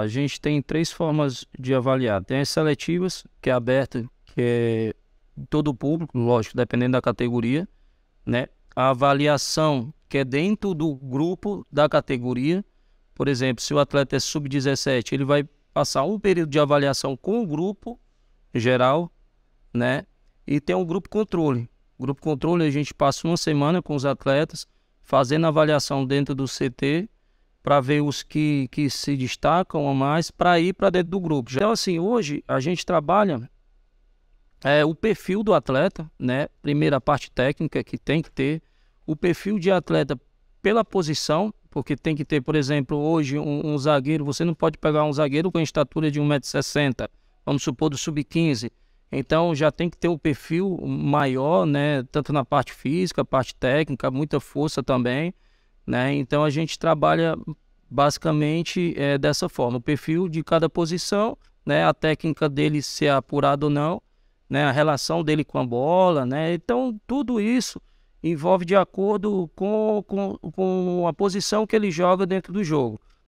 a gente tem três formas de avaliar. Tem as seletivas, que é aberta, que é todo o público, lógico, dependendo da categoria, né? A avaliação, que é dentro do grupo da categoria. Por exemplo, se o atleta é sub-17, ele vai passar um período de avaliação com o grupo geral, né? E tem um grupo controle. Grupo controle, a gente passa uma semana com os atletas, fazendo avaliação dentro do CT, para ver os que, que se destacam a mais para ir para dentro do grupo. Então, assim, hoje a gente trabalha é, o perfil do atleta, né? Primeira parte técnica que tem que ter, o perfil de atleta pela posição, porque tem que ter, por exemplo, hoje um, um zagueiro, você não pode pegar um zagueiro com a estatura de 1,60m, vamos supor do sub-15. Então já tem que ter um perfil maior, né? Tanto na parte física, parte técnica, muita força também. Né? Então a gente trabalha basicamente é dessa forma: o perfil de cada posição, né, a técnica dele ser apurada ou não, né, a relação dele com a bola, né, então tudo isso envolve de acordo com, com, com a posição que ele joga dentro do jogo.